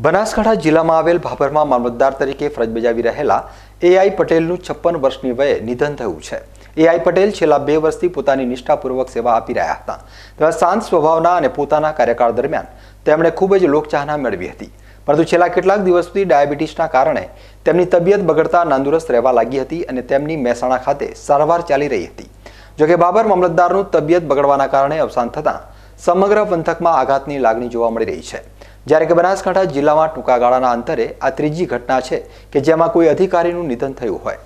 બનાસકાંઠા જિલ્લામાં આવેલ ભાભરમાં મામલતદાર તરીકે ફરજ બજાવી રહેલા એઆઈ પટેલનું છપ્પન વર્ષની વયે નિધન થયું છે એઆઈ પટેલ છેલ્લા બે વર્ષથી પોતાની નિષ્ઠાપૂર્વક સેવા આપી રહ્યા હતા તેવા શાંત સ્વભાવના અને પોતાના કાર્યકાળ દરમિયાન તેમણે ખૂબ જ લોકચાહના મેળવી હતી પરંતુ છેલ્લા કેટલાક દિવસથી ડાયાબિટીસના કારણે તેમની તબિયત બગડતા નાંદુરસ્ત રહેવા લાગી હતી અને તેમની મહેસાણા ખાતે સારવાર ચાલી રહી હતી જોકે બાબર મામલતદારનું તબિયત બગડવાના કારણે અવસાન થતાં સમગ્ર પંથકમાં આઘાતની લાગણી જોવા મળી રહી છે જ્યારે કે બનાસકાંઠા જિલ્લામાં ટૂંકા ગાળાના અંતરે આ ત્રીજી ઘટના છે કે જેમાં કોઈ અધિકારીનું નિધન થયું હોય